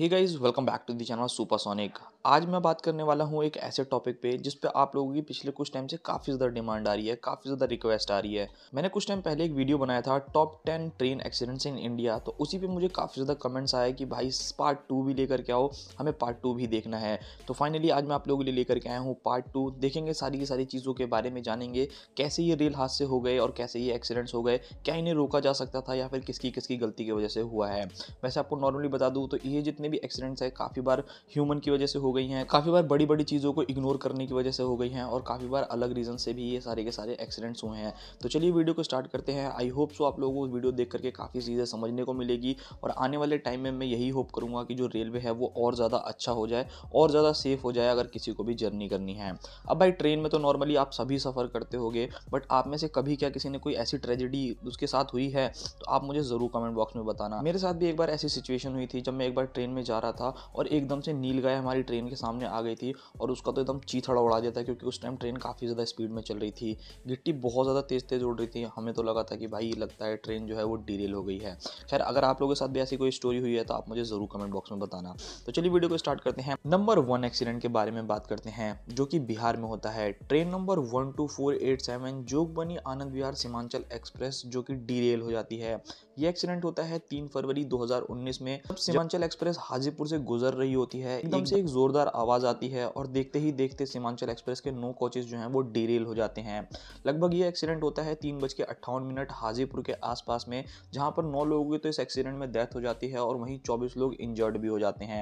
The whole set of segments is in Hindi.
he guys welcome back to the channel super sonic आज मैं बात करने वाला हूँ एक ऐसे टॉपिक पे जिस पे आप लोगों की पिछले कुछ टाइम से काफ़ी ज़्यादा डिमांड आ रही है काफ़ी ज़्यादा रिक्वेस्ट आ रही है मैंने कुछ टाइम पहले एक वीडियो बनाया था top ten train accidents in India तो उसी पे मुझे काफ़ी ज़्यादा कमेंट्स आया कि भाई पार्ट टू भी लेकर के आओ हमें पार्ट टू भी देखना है तो फाइनली आज मैं आप लोगों के लिए लेकर के आया हूँ पार्ट टू देखेंगे सारी की सारी चीज़ों के बारे में जानेंगे कैसे ये रेल हादसे हो गए और कैसे ये एक्सीडेंट्स हो गए क्या इन्हें रोका जा सकता था या फिर किसकी किसकी गलती की वजह से हुआ है वैसे आपको नॉर्मली बता दूँ तो ये जितने जितने भी एक्सीडेंट्स हैं काफ़ी बार ह्यूमन की वजह से हो गई हैं काफ़ी बार बड़ी बड़ी चीज़ों को इग्नोर करने की वजह से हो गई हैं और काफ़ी बार अलग रीज़न से भी ये सारे के सारे एक्सीडेंट्स हुए हैं तो चलिए वीडियो को स्टार्ट करते हैं आई होप सो आप लोगों को वीडियो देख करके काफ़ी चीज़ें समझने को मिलेगी और आने वाले टाइम में मैं यही होप करूँगा कि जो रेलवे है वो और ज़्यादा अच्छा हो जाए और ज़्यादा सेफ हो जाए अगर किसी को भी जर्नी करनी है अब भाई ट्रेन में तो नॉर्मली आप सभी सफ़र करते होगे बट आप में से कभी क्या किसी ने कोई ऐसी ट्रेजेडी उसके साथ हुई है तो आप मुझे ज़रूर कमेंट बॉक्स में बताना मेरे साथ भी एक बार ऐसी सिचुएशन हुई थी जब मैं एक बार ट्रेन में में जा रहा था और एकदम से नील गाय हमारी ट्रेन के सामने आ गई थी और उसका तो एकदम चीथड़ा उड़ा दिया था क्योंकि उस टाइम ट्रेन काफ़ी ज़्यादा स्पीड में चल रही थी गिट्टी बहुत ज़्यादा तेज़ तेज़ उड़ रही थी हमें तो लगा था कि भाई लगता है ट्रेन जो है वो डीरेल हो गई है खैर अगर आप लोगों के साथ भी ऐसी कोई स्टोरी हुई है तो आप मुझे ज़रूर कमेंट बॉक्स में बताना तो चलिए वीडियो को स्टार्ट करते हैं नंबर वन एक्सीडेंट के बारे में बात करते हैं जो कि बिहार में होता है train number one two four eight seven Jogbani Anand Vihar Seemanchal express जो कि डीरेल हो जाती है ये एक्सीडेंट होता है तीन फरवरी 2019 में जब सीमांचल एक्सप्रेस हाजीपुर से गुजर रही होती है एकदम से एक जोरदार आवाज आती है और देखते ही देखते सीमांचल एक्सप्रेस के नौ कोचेस जो हैं वो डिरेल हो जाते हैं लगभग ये एक्सीडेंट होता है तीन बज के अट्ठावन मिनट हाजीपुर के आसपास में जहां पर नौ लोगों की तो इस एक्सीडेंट में डेथ हो जाती है और वहीं चौबीस लोग इंजर्ड भी हो जाते हैं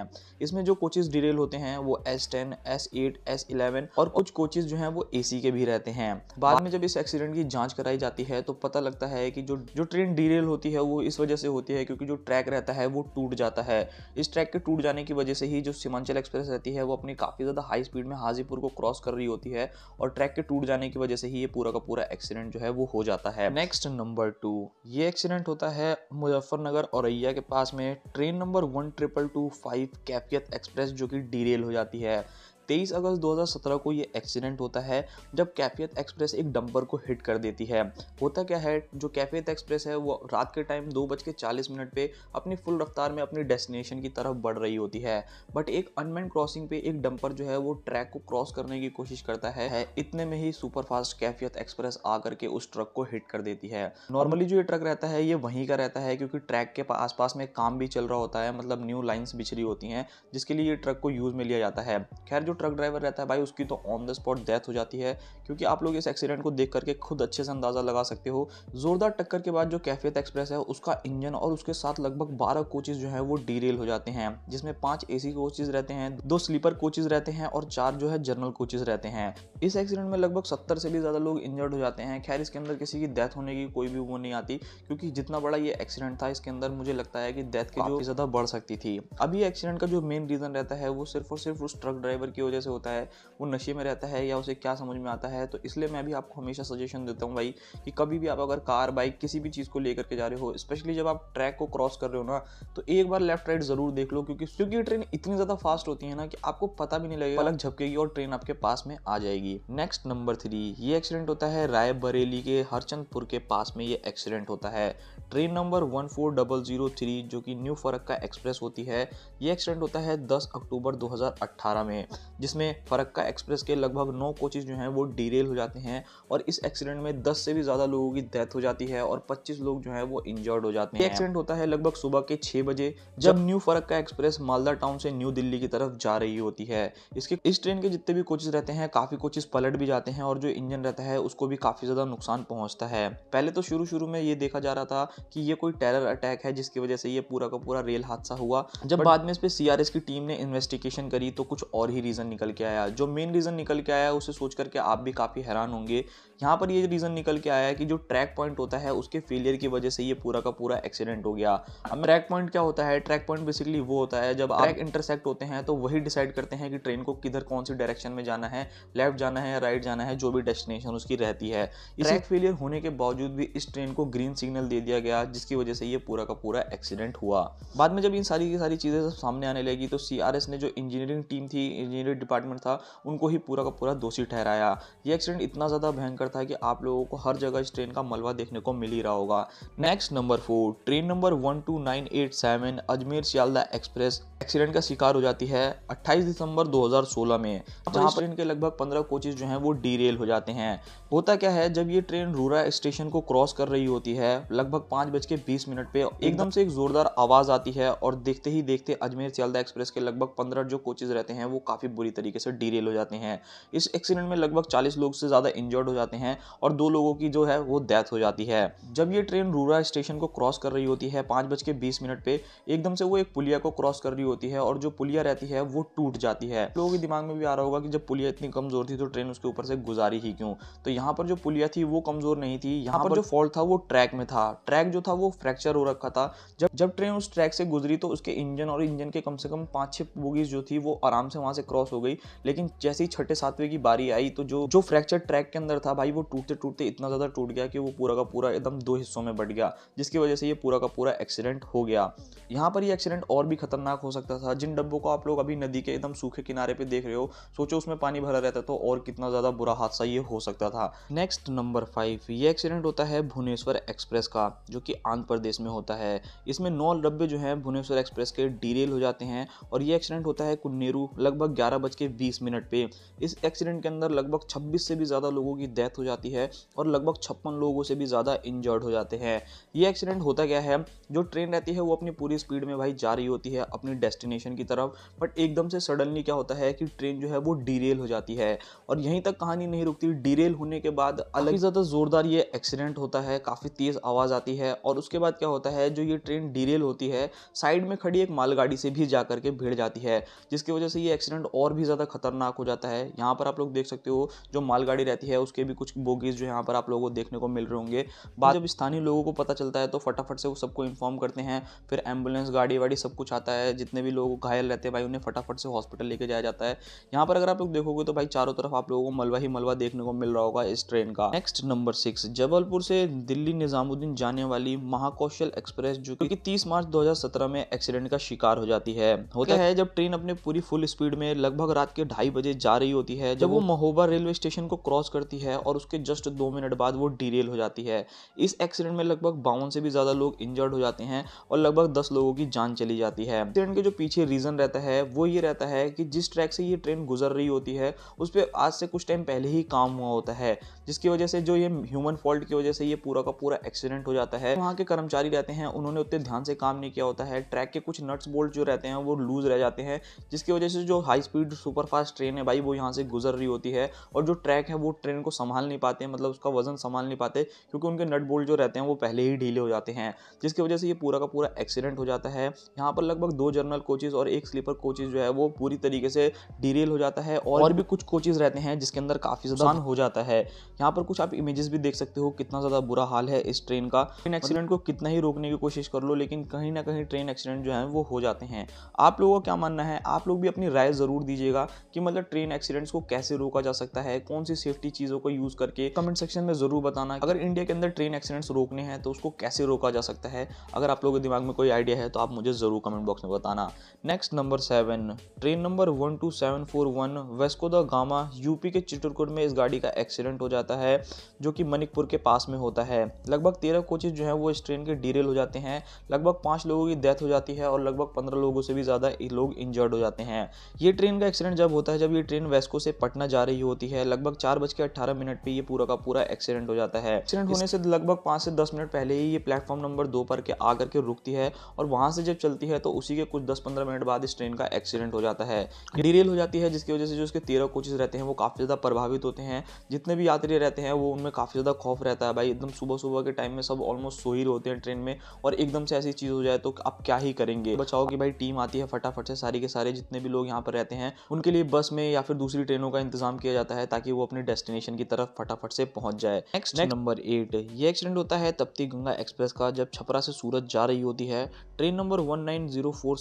इसमें जो कोचेज डिरेल होते हैं वो S ten S eight S eleven और कुछ कोचेज जो है वो ए के भी रहते हैं बाद में जब इस एक्सीडेंट की जाँच कराई जाती है तो पता लगता है कि जो जो ट्रेन डिरेल होती है वो इस वजह से होती है क्योंकि जो ट्रैक रहता है वो टूट जाता है इस ट्रैक के टूट जाने की वजह से ही जो सीमांचल एक्सप्रेस रहती है वो अपनी काफ़ी ज़्यादा हाई स्पीड में हाजीपुर को क्रॉस कर रही होती है और ट्रैक के टूट जाने की वजह से ही ये पूरा का पूरा एक्सीडेंट जो है वो हो जाता है नेक्स्ट नंबर टू ये एक्सीडेंट होता है मुजफ्फरनगर औरैया के पास में train number one triple two five Kaifiyat express जो कि डीरेल हो जाती है तेईस अगस्त 2017 को ये एक्सीडेंट होता है जब कैफियत एक्सप्रेस एक डंपर को हिट कर देती है होता क्या है जो कैफियत एक्सप्रेस है वो रात के टाइम दो बज के चालीस मिनट पर अपनी फुल रफ्तार में अपनी डेस्टिनेशन की तरफ बढ़ रही होती है बट एक अनमैन क्रॉसिंग पे एक डंपर जो है वो ट्रैक को क्रॉस करने की कोशिश करता है, इतने में ही सुपर फास्ट कैफियत एक्सप्रेस आकर के उस ट्रक को हिट कर देती है नॉर्मली जो ये ट्रक रहता है ये वहीं का रहता है क्योंकि ट्रैक के आसपास में काम भी चल रहा होता है मतलब न्यू लाइन्स बिछरी होती हैं जिसके लिए ये ट्रक को यूज़ में लिया जाता है खैर जो ट्रक ड्राइवर रहता है भाई उसकी तो ऑन द स्पॉट डेथ हो जाती है क्योंकि आप लोग इस एक्सीडेंट को देख करके खुद अच्छे से अंदाज़ा लगा सकते हो जोरदार टक्कर के बाद जो कैफियत एक्सप्रेस है उसका इंजन और उसके साथ लगभग बारह कोचेज जो है वो डीरेल हो जाते हैं जिसमें पांच ए कोचेज रहते हैं दो स्लीपर कोचेज रहते हैं और चार जो है जनरल कोचेज रहते हैं इस एक्सीडेंट में लगभग सत्तर से भी ज़्यादा लोग इंजर्ड हो जाते हैं खैर इसके अंदर किसी की डेथ होने की कोई भी वो नहीं आती क्योंकि जितना बड़ा ये एक्सीडेंट था इसके अंदर मुझे लगता है कि डेथ की जो ज़्यादा बढ़ सकती थी अभी एक्सीडेंट का जो मेन रीज़न रहता है वो सिर्फ और सिर्फ उस ट्रक ड्राइवर की वजह से होता है वो नशे में रहता है या उसे क्या समझ में आता है तो इसलिए मैं भी आपको हमेशा सजेशन देता हूँ भाई कि कभी भी आप अगर कार बाइक किसी भी चीज़ को लेकर के जा रहे हो स्पेशली जब आप ट्रैक को क्रॉस कर रहे हो ना तो एक बार लेफ्ट राइट ज़रूर देख लो क्योंकि क्योंकि ट्रेन इतनी ज़्यादा फास्ट होती है ना कि आपको पता भी नहीं लगेगा अलग झपकेगी और ट्रेन आपके पास में आ जाएगी नेक्स्ट नंबर थ्री ये एक्सीडेंट होता है राय बरेली के हरचंदपुर के पास में ये एक्सीडेंट होता है train number one four double zero three जो कि न्यू फरक का एक्सप्रेस होती है ये एक्सीडेंट होता है दस अक्टूबर दो हज़ार अट्ठारह में जिसमें फरक्का एक्सप्रेस के लगभग नौ कोचेज जो हैं वो डीरेल हो जाते हैं और इस एक्सीडेंट में दस से भी ज़्यादा लोगों की डेथ हो जाती है और पच्चीस लोग जो है वो इंजर्ड हो जाते हैं एक्सीडेंट होता है लगभग सुबह के छः बजे जब new Farakka express Malda town से न्यू दिल्ली की तरफ जा रही होती है इसके इस ट्रेन के जितने भी कोचेज रहते हैं काफ़ी कोचेज पलट भी जाते हैं और जो इंजन रहता है उसको भी काफ़ी ज़्यादा नुकसान पहुँचता है पहले तो शुरू शुरू में ये देखा जा रहा था कि ये कोई टेरर अटैक है जिसकी वजह से ये पूरा का पूरा रेल हादसा हुआ जब बाद में इस पर सी की टीम ने इन्वेस्टिगेशन करी तो कुछ और ही रीज़न रीज़न निकल के आया जो मेन रीज़न निकल के आया उसे सोच करके आप भी काफ़ी हैरान होंगे यहाँ पर ये रीज़न निकल के आया कि जो ट्रैक पॉइंट होता है उसके फेलियर की वजह से ये पूरा का पूरा एक्सीडेंट हो गया अब ट्रैक पॉइंट क्या होता है ट्रैक पॉइंट बेसिकली वो होता है जब ट्रैक इंटरसेक्ट होते हैं तो वही डिसाइड करते हैं कि ट्रेन को किधर कौन सी डायरेक्शन में जाना है लेफ्ट जाना है राइट जाना है जो भी डेस्टिनेशन उसकी रहती है ट्रैक फेलियर होने के बावजूद भी इस ट्रेन को ग्रीन सिग्नल दे दिया गया जिसकी वजह से ये पूरा का पूरा एक्सीडेंट हुआ बाद में जब इन सारी की सारी चीज़ें सामने आने लगी तो सी ने जो इंजीनियरिंग टीम थी इंजीनियर स्टेट डिपार्टमेंट था उनको ही पूरा का पूरा दोषी ठहराया ये एक्सीडेंट इतना ज़्यादा भयंकर था कि आप लोगों को हर जगह इस ट्रेन का मलबा देखने को मिल ही रहा होगा next number four train number one two nine eight seven Ajmer Sealdah express accident का शिकार हो जाती है 28 दिसंबर 2016 में जहां पर इनके लगभग 15 कोचेज जो हैं वो डीरेल हो जाते हैं होता क्या है जब ये ट्रेन रूरा स्टेशन को क्रॉस कर रही होती है लगभग पाँच बज के बीस मिनट पे एकदम से एक जोरदार आवाज़ आती है और देखते ही देखते अजमेर सियालदा एक्सप्रेस के लगभग पंद्रह जो कोचेज रहते हैं वो काफ़ी बुरी बुरी तरीके से डीरेल हो जाते हैं इस एक्सीडेंट में लगभग चालीस लोग से ज़्यादा इंजर्ड हो जाते हैं और दो लोगों की जो है वो डेथ हो जाती है जब ये ट्रेन रूरा स्टेशन को क्रॉस कर रही होती है पाँच बज के बीस मिनट पर एकदम से वो एक पुलिया को क्रॉस कर रही होती है और जो पुलिया रहती है वो टूट जाती है लोगों के दिमाग में भी आ रहा होगा कि जब पुलिया इतनी कमज़ोर थी तो ट्रेन उसके ऊपर से गुजारी ही क्यों तो यहाँ पर जो पुलिया थी वो कमज़ोर नहीं थी यहाँ हाँ, पर जो फॉल्ट था वो ट्रैक में था ट्रैक जो था वो फ्रैक्चर हो रखा था जब जब ट्रेन उस ट्रैक से गुजरी तो उसके इंजन और इंजन के कम से कम पाँच छः बोगीज जो थी वो आराम से वहाँ से क्रॉस हो गई लेकिन जैसे ही छठे सातवें की बारी आई तो जो जो फ्रैक्चर ट्रैक के अंदर था भाई वो टूटते टूटते इतना ज़्यादा टूट गया कि वो पूरा का पूरा एकदम दो हिस्सों में बट गया जिसकी वजह से ये पूरा का पूरा एक्सीडेंट हो गया यहाँ पर ये एक्सीडेंट और भी खतरनाक हो सकता था जिन डब्बों को आप लोग अभी नदी के एकदम सूखे किनारे पर देख रहे हो सोचो उसमें पानी भरा रहता तो और कितना ज़्यादा बुरा हादसा ये हो सकता था नेक्स्ट नंबर फाइव ये एक्सीडेंट होता है भुवनेश्वर एक्सप्रेस का जो कि आंध्र प्रदेश में होता है इसमें नौ डब्बे जो हैं भुवनेश्वर एक्सप्रेस के डीरेल हो जाते हैं और ये एक्सीडेंट होता है कुन्नेरू लगभग ग्यारह बज के बीस मिनट पे इस एक्सीडेंट के अंदर लगभग छब्बीस से भी ज़्यादा लोगों की डेथ हो जाती है और लगभग छप्पन लोगों से भी ज़्यादा इंजर्ड हो जाते हैं ये एक्सीडेंट होता क्या है जो ट्रेन रहती है वो अपनी पूरी स्पीड में भाई जा रही होती है अपनी डेस्टिनेशन की तरफ बट एकदम से सडनली क्या होता है कि ट्रेन जो है वो डीरेल हो जाती है और यहीं तक कहानी नहीं रुकती डीरेल होने के बाद अलग ज़्यादा ज़ोरदार ये एक्सीडेंट होता है काफ़ी तेज़ आवाज़ आती है और उसके बाद क्या होता है जो ये ट्रेन डीरेल होती है साइड में खड़ी एक मालगाड़ी से भी जा करके भिड़ जाती है जिसकी वजह से ये एक्सीडेंट और भी ज़्यादा खतरनाक हो जाता है यहाँ पर आप लोग देख सकते हो जो मालगाड़ी रहती है उसके भी कुछ बोगीज जो यहाँ पर आप लोगों को देखने को मिल रहे होंगे बाद जब स्थानीय लोगों को पता चलता है तो फटाफट से वो सबको इन्फॉर्म करते हैं फिर एम्बुलेंस गाड़ी वाड़ी सब कुछ आता है जितने भी लोग घायल रहते हैं भाई उन्हें फटाफट से हॉस्पिटल लेके जाया जाता है यहाँ पर अगर आप लोग देखोगे तो भाई चारों तरफ आप लोगों को मलवा ही मलवा देखने को मिल रहा होगा इस ट्रेन का नेक्स्ट नंबर सिक्स जबलपुर से दिल्ली निजामुद्दीन जाने वाली महाकौशल एक्सप्रेस जो कि तीस मार्च दो में एक्सीडेंट का शिकार हो जाती है होता है जब ट्रेन अपने पूरी फुल स्पीड में लगभग लगभग रात के ढाई बजे जा रही होती है जब तो वो महोबा रेलवे स्टेशन को क्रॉस करती है और उसके जस्ट दो मिनट बाद वो डिरेल हो जाती है इस एक्सीडेंट में लगभग बावन से भी ज़्यादा लोग इंजर्ड हो जाते हैं और लगभग दस लोगों की जान चली जाती है एक्सीडेंट के जो पीछे रीज़न रहता है वो ये रहता है कि जिस ट्रैक से ये ट्रेन गुजर रही होती है उस पर आज से कुछ टाइम पहले ही काम हुआ होता है जिसकी वजह से जो ये ह्यूमन फॉल्ट की वजह से ये पूरा का पूरा एक्सीडेंट हो जाता है वहाँ के कर्मचारी रहते हैं उन्होंने उतने ध्यान से काम नहीं किया होता है ट्रैक के कुछ नट्स बोल्ट जो रहते हैं वो लूज रह जाते हैं जिसकी वजह से जो हाई स्पीड जो फास्ट ट्रेन है भाई वो यहाँ से गुजर रही होती है और जो ट्रैक है वो ट्रेन को संभाल नहीं पाते मतलब उसका वजन संभाल नहीं पाते क्योंकि उनके नट बोल्ट जो रहते हैं वो पहले ही ढीले हो जाते हैं जिसकी वजह से ये पूरा का पूरा एक्सीडेंट हो जाता है यहाँ पर लगभग दो जर्नल कोचेज और एक स्लीपर कोचेज जो है वो पूरी तरीके से डिरेल हो जाता है और, भी कुछ कोचेज रहते हैं जिसके अंदर काफ़ी ज़्यादा मतलब हो जाता है यहाँ पर कुछ आप इमेजेस भी देख सकते हो कितना ज़्यादा बुरा हाल है इस ट्रेन का ट्रेन मतलब एक्सीडेंट को कितना ही रोकने की कोशिश कर लो लेकिन कहीं ना कहीं ट्रेन एक्सीडेंट जो है वो हो जाते हैं आप लोगों का क्या मानना है आप लोग भी अपनी राय ज़रूर दीजिए दीजिएगा कि मतलब ट्रेन एक्सीडेंट्स को कैसे रोका जा सकता है कौन सी सेफ्टी चीज़ों को यूज़ करके कमेंट सेक्शन में ज़रूर बताना अगर इंडिया के अंदर ट्रेन एक्सीडेंट्स रोकने हैं तो उसको कैसे रोका जा सकता है अगर आप लोगों के दिमाग में कोई आइडिया है तो आप मुझे ज़रूर कमेंट बॉक्स में बताना next number seven train number one two seven four one Vasco da Gama UP के चित्रकूट में इस गाड़ी का एक्सीडेंट हो जाता है जो कि मणिकपुर के पास में होता है लगभग तेरह कोचेज जो है वो इस ट्रेन के डीरेल हो जाते हैं लगभग पांच लोगों की डेथ हो जाती है और लगभग पंद्रह लोगों से भी ज़्यादा लोग इंजर्ड हो जाते हैं ये ट्रेन का एक्सीडेंट जब होता है जब ये ट्रेन वेस्को से पटना जा रही होती है लगभग चार बज के अट्ठारह मिनट पे ये पूरा का पूरा एक्सीडेंट हो जाता है एक्सीडेंट होने से लगभग पांच से दस मिनट पहले ही ये प्लेटफॉर्म नंबर दो पर के आकर के रुकती है और वहां से जब चलती है तो उसी के कुछ दस पंद्रह मिनट बाद इस ट्रेन का एक्सीडेंट हो जाता है डिरेल हो जाती है जिसकी वजह से जो उसके तेरह कोचेज रहते हैं वो काफ़ी ज़्यादा प्रभावित होते हैं जितने भी यात्री रहते हैं वो उनमें काफ़ी ज़्यादा खौफ रहता है भाई एकदम सुबह सुबह के टाइम में सब ऑलमोस्ट सो ही होते हैं ट्रेन में और एकदम से ऐसी चीज़ हो जाए तो आप क्या ही करेंगे बचाओ की भाई टीम आती है फटाफट से सारी के सारे जितने भी लोग यहाँ पर रहते हैं उनके लिए बस में या फिर दूसरी ट्रेनों का इंतजाम किया जाता है ताकि वो अपने डेस्टिनेशन की तरफ फटाफट से पहुंच जाए नेक्स्ट नंबर एट ये एक्सीडेंट होता है तप्ती गंगा एक्सप्रेस का जब छपरा से सूरत जा रही होती है ट्रेन नंबर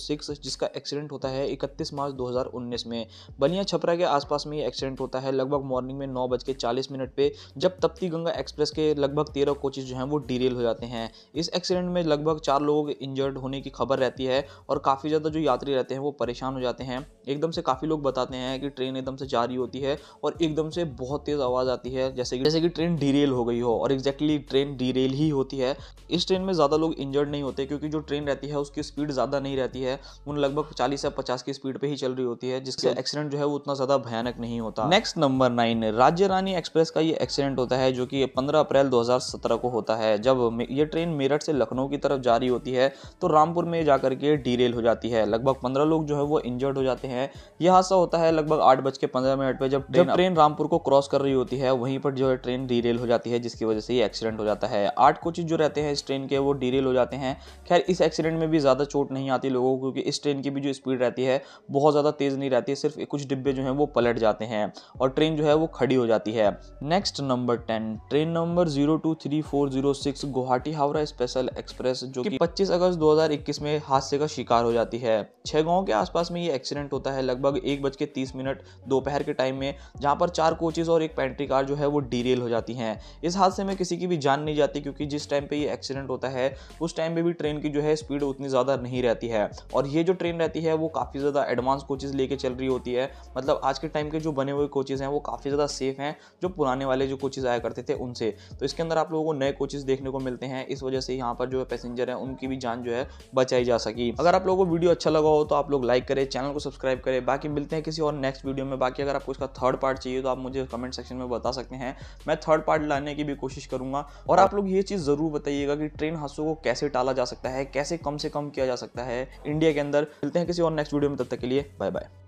सिक्स जिसका एक्सीडेंट होता है इकतीस मार्च उन्नीस में बलिया छपरा के आसपास में ये एक्सीडेंट होता है लगभग मॉर्निंग में नौ बज के चालीस मिनट पे जब तप्ती गंगा एक्सप्रेस के लगभग तेरह कोचेज जो हैं वो डीरेल हो जाते हैं इस एक्सीडेंट में लगभग चार लोगों के इंजर्ड होने की खबर रहती है और काफ़ी ज़्यादा जो यात्री रहते हैं वो परेशान हो जाते हैं एकदम से काफ़ी काफ़ी लोग बताते हैं कि ट्रेन एकदम से जा रही होती है और एकदम से बहुत तेज़ आवाज़ आती है जैसे कि जैसे कि ट्रेन डीरेल हो गई हो और एग्जैक्टली ट्रेन डीरेल ही होती है इस ट्रेन में ज़्यादा लोग इंजर्ड नहीं होते क्योंकि जो ट्रेन रहती है उसकी स्पीड ज़्यादा नहीं रहती है उन लगभग चालीस या पचास की स्पीड पर ही चल रही होती है जिससे एक्सीडेंट जो है वो उतना ज़्यादा भयानक नहीं होता नेक्स्ट नंबर नाइन राज्य रानी एक्सप्रेस का ये एक्सीडेंट होता है जो कि पंद्रह अप्रैल दो को होता है जब ये ट्रेन मेरठ से लखनऊ की तरफ जा रही होती है तो रामपुर में जाकर के डीरेल हो जाती है लगभग पंद्रह लोग जो है वो इंजर्ड हो जाते हैं यह हादसा होता है लगभग आठ बज के पंद्रह मिनट पे जब जब ट्रेन रामपुर को क्रॉस कर रही होती है वहीं पर जो है ट्रेन डीरेल हो जाती है जिसकी वजह से ये एक्सीडेंट हो जाता है आठ कोचिज जो रहते हैं इस ट्रेन के वो डीरेल हो जाते हैं खैर इस एक्सीडेंट में भी ज़्यादा चोट नहीं आती लोगों को क्योंकि इस ट्रेन की भी जो स्पीड रहती है बहुत ज़्यादा तेज़ नहीं रहती है सिर्फ कुछ डिब्बे जो हैं वो पलट जाते हैं और ट्रेन जो है वो खड़ी हो जाती है next number ten train number zero two three four zero six Guwahati Howrah special express जो कि पच्चीस अगस्त 2021 में हादसे का शिकार हो जाती है छह गाँव के आसपास में ये एक्सीडेंट होता है लगभग एक बज के तीस मिनट दोपहर के टाइम में जहाँ पर चार कोचेज़ और एक पेंट्री कार जो है वो डीरेल हो जाती हैं इस हादसे में किसी की भी जान नहीं जाती क्योंकि जिस टाइम पर ये एक्सीडेंट होता है उस टाइम पर भी ट्रेन की जो है स्पीड उतनी ज़्यादा नहीं रहती है और ये जो ट्रेन रहती है वो काफ़ी ज़्यादा एडवांस कोचेज़ लेके चल रही होती है मतलब आज के टाइम के जो बने हुए कोचेज़ हैं वो काफ़ी ज़्यादा सेफ हैं जो पुराने वाले जो कोचेज़ आया करते थे उनसे तो इसके अंदर आप लोगों को नए कोचेज़ देखने को मिलते हैं इस वजह से यहाँ पर जो पैसेंजर हैं उनकी भी जान जो है बचाई जा सकी अगर आप लोगों को वीडियो अच्छा लगा हो तो आप लोग लाइक करें चैनल को सब्सक्राइब करें बाकी मिलते हैं किसी और नेक्स्ट वीडियो में बाकी अगर आपको इसका थर्ड पार्ट चाहिए तो आप मुझे कमेंट सेक्शन में बता सकते हैं मैं थर्ड पार्ट लाने की भी कोशिश करूंगा और आप लोग ये चीज़ ज़रूर बताइएगा कि ट्रेन हादसों को कैसे टाला जा सकता है कैसे कम से कम किया जा सकता है इंडिया के अंदर मिलते हैं किसी और नेक्स्ट वीडियो में तब तक के लिए बाय बाय